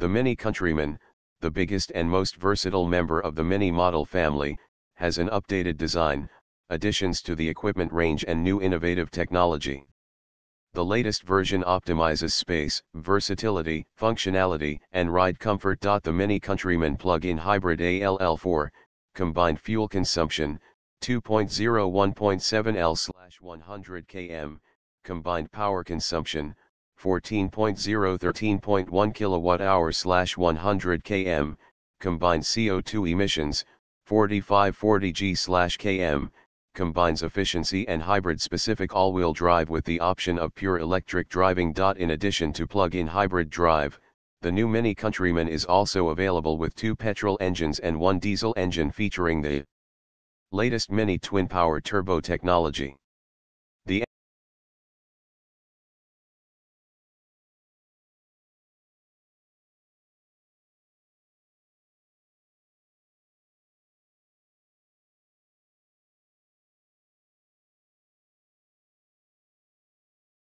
The Mini Countryman, the biggest and most versatile member of the Mini model family, has an updated design, additions to the equipment range and new innovative technology. The latest version optimizes space, versatility, functionality, and ride comfort. The Mini Countryman plug-in hybrid ALL4, combined fuel consumption, 2.01.7 L/100 km, combined power consumption, 14.013.1 kWh slash 100 km, combined CO2 emissions, 4540 G slash km, combines efficiency and hybrid specific all-wheel drive with the option of pure electric driving. In addition to plug-in hybrid drive, the new Mini Countryman is also available with two petrol engines and one diesel engine featuring the latest Mini twin-power turbo technology.